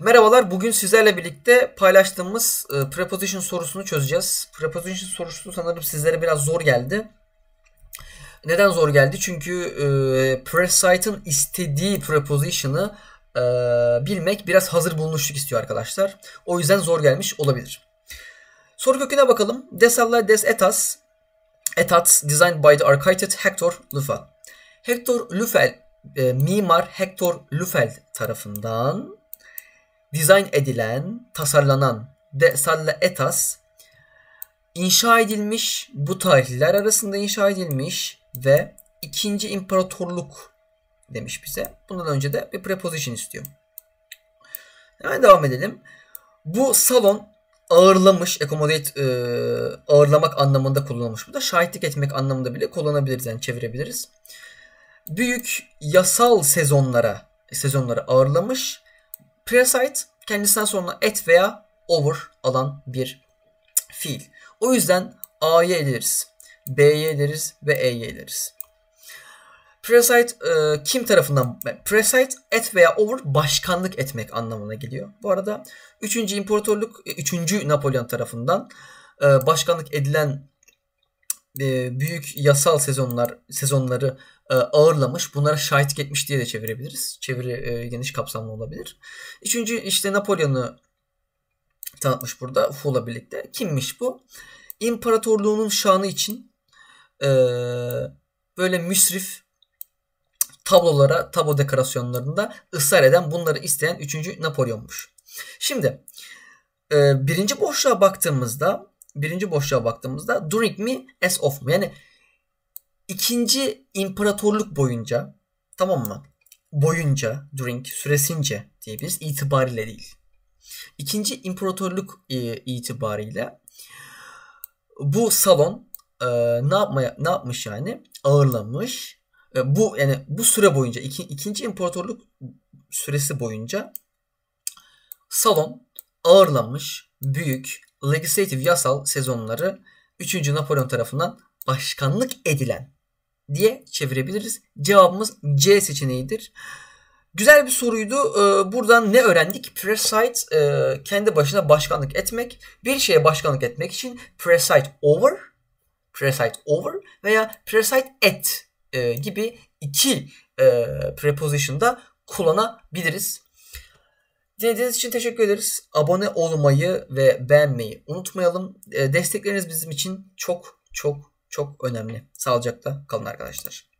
Merhabalar, bugün sizlerle birlikte paylaştığımız e, preposition sorusunu çözeceğiz. Preposition sorusu sanırım sizlere biraz zor geldi. Neden zor geldi? Çünkü e, Presight'ın istediği preposition'ı e, bilmek biraz hazır bulunuşluk istiyor arkadaşlar. O yüzden zor gelmiş olabilir. Soru köküne bakalım. Desalla des etas. Etats designed by the architect Hector Lufel. Hector Lufel, e, mimar Hector Lufel tarafından dizayn edilen, tasarlanan de salle etas inşa edilmiş, bu tarihler arasında inşa edilmiş ve ikinci imparatorluk demiş bize. Bundan önce de bir preposition istiyor. Hemen devam edelim. Bu salon ağırlamış, accommodate e, ağırlamak anlamında kullanılmış. Bu da şahitlik etmek anlamında bile kullanabiliriz yani çevirebiliriz. Büyük yasal sezonlara sezonları ağırlamış Preside, kendisinden sonra et veya over alan bir fiil. O yüzden A'ya ederiz, B'ye ederiz ve E'ye ederiz. Preside e, kim tarafından? E, Preside et veya over başkanlık etmek anlamına geliyor. Bu arada 3. İmparatorluk 3. E, Napolyon tarafından e, başkanlık edilen e, büyük yasal sezonlar sezonları e, ağırlamış. Bunlara şahit etmiş diye de çevirebiliriz. Çeviri e, geniş kapsamlı olabilir. Üçüncü işte Napolyon'u tanıtmış burada Fula birlikte. Kimmiş bu? İmparatorluğunun şanı için böyle müsrif tablolara, tablo dekorasyonlarında ısrar eden, bunları isteyen 3. Napolyon'muş. Şimdi birinci boşluğa baktığımızda birinci boşluğa baktığımızda during mi as of mu? Yani ikinci imparatorluk boyunca tamam mı? Boyunca during süresince diyebiliriz itibariyle değil. İkinci imparatorluk e, itibariyle bu salon e, ne yapmaya ne yapmış yani ağırlamış. E, bu yani bu süre boyunca iki, ikinci imparatorluk süresi boyunca salon ağırlamış, büyük, legislative yasal sezonları 3. Napolyon tarafından başkanlık edilen diye çevirebiliriz. Cevabımız C seçeneğidir. Güzel bir soruydu. Ee, buradan ne öğrendik? Preside e, kendi başına başkanlık etmek. Bir şeye başkanlık etmek için preside over, preside over veya preside at e, gibi iki e, preposition da kullanabiliriz. Dinlediğiniz için teşekkür ederiz. Abone olmayı ve beğenmeyi unutmayalım. Ee, destekleriniz bizim için çok çok çok önemli. Sağlıcakla kalın arkadaşlar.